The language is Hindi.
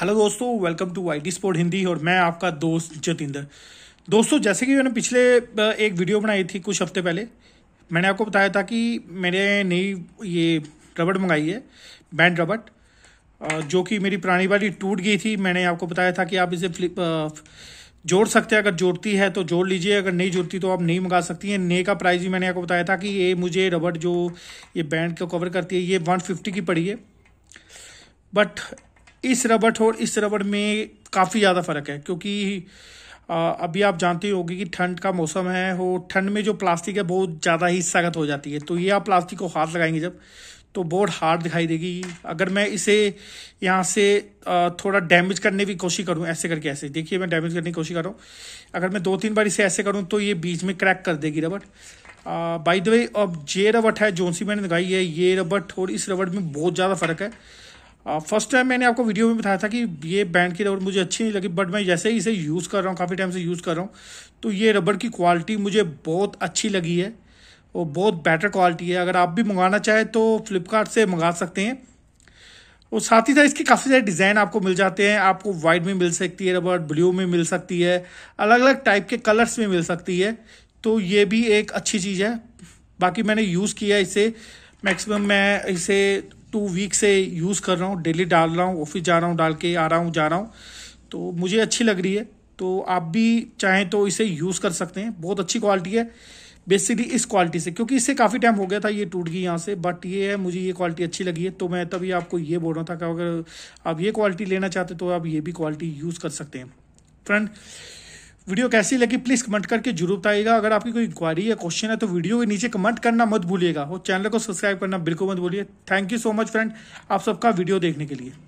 हेलो दोस्तों welcome to I sport Hindi और मैं आपका दोस्त जतिंदर दोस्तों जैसे कि मैंने पिछले एक वीडियो बनाई थी कुछ हफ्ते पहले मैंने आपको बताया था कि मैंने नई ये रबड़ मंगाई है बैंड रबड़ जो कि मेरी पुरानी वाली टूट गई थी मैंने आपको बताया था कि आप इसे फ्लिप जोड़ सकते हैं अगर जोड़ती है तो जोड़ लीजिए अगर नहीं जोड़ती तो आप नहीं मंगा सकती हैं नए का प्राइस भी मैंने आपको बताया था कि ये मुझे रबड़ जो ये बैंड को कवर करती है ये 150 की पड़ी है बट इस रबड़ और इस रबड़ में काफ़ी ज़्यादा फ़र्क है क्योंकि अभी आप जानते होंगे कि ठंड का मौसम है वो ठंड में जो प्लास्टिक है बहुत ज़्यादा ही सख्त हो जाती है तो ये आप प्लास्टिक को हाथ लगाएंगे जब तो बहुत हार्ड दिखाई देगी अगर मैं इसे यहाँ से थोड़ा डैमेज करने की कोशिश करूँ ऐसे करके ऐसे देखिए मैं डैमेज करने की कोशिश कर रहा हूँ अगर मैं दो तीन बार इसे ऐसे करूँ तो ये बीच में क्रैक कर देगी रबड़ बाई द वे अब ये रबट है जोन सी मैंने दिखाई है ये रबट और इस रबड़ में बहुत ज़्यादा फ़र्क है फर्स्ट uh, टाइम मैंने आपको वीडियो में बताया था कि ये बैंड की रबड़ मुझे अच्छी नहीं लगी बट मैं जैसे ही इसे यूज़ कर रहा हूँ काफ़ी टाइम से यूज़ कर रहा हूँ तो ये रबड़ की क्वालिटी मुझे बहुत अच्छी लगी है और बहुत बेटर क्वालिटी है अगर आप भी मंगाना चाहें तो फ्लिपकार्ट से मंगा सकते हैं और साथ ही साथ इसके काफ़ी सारे डिज़ाइन आपको मिल जाते हैं आपको वाइट में मिल सकती है रबड़ ब्लू में मिल सकती है अलग अलग टाइप के कलर्स में मिल सकती है तो ये भी एक अच्छी चीज़ है बाकी मैंने यूज़ किया इसे मैक्सिमम मैं इसे टू वीक से यूज़ कर रहा हूँ डेली डाल रहा हूँ ऑफिस जा रहा हूँ डाल के आ रहा हूँ जा रहा हूँ तो मुझे अच्छी लग रही है तो आप भी चाहें तो इसे यूज़ कर सकते हैं बहुत अच्छी क्वालिटी है बेसिकली इस क्वालिटी से क्योंकि इससे काफ़ी टाइम हो गया था ये टूट गई यहाँ से बट ये है मुझे ये क्वालिटी अच्छी लगी है तो मैं तभी आपको ये बोल रहा था कि अगर आप ये क्वालिटी लेना चाहते तो आप ये भी क्वालिटी यूज़ कर सकते हैं फ्रेंड वीडियो कैसी लगी प्लीज़ कमेंट करके जरूर बताइएगा अगर आपकी कोई इंक्वायरी या क्वेश्चन है तो वीडियो के नीचे कमेंट करना मत भूलिएगा और चैनल को सब्सक्राइब करना बिल्कुल मत भूलिए thank you so much friend आप सबका वीडियो देखने के लिए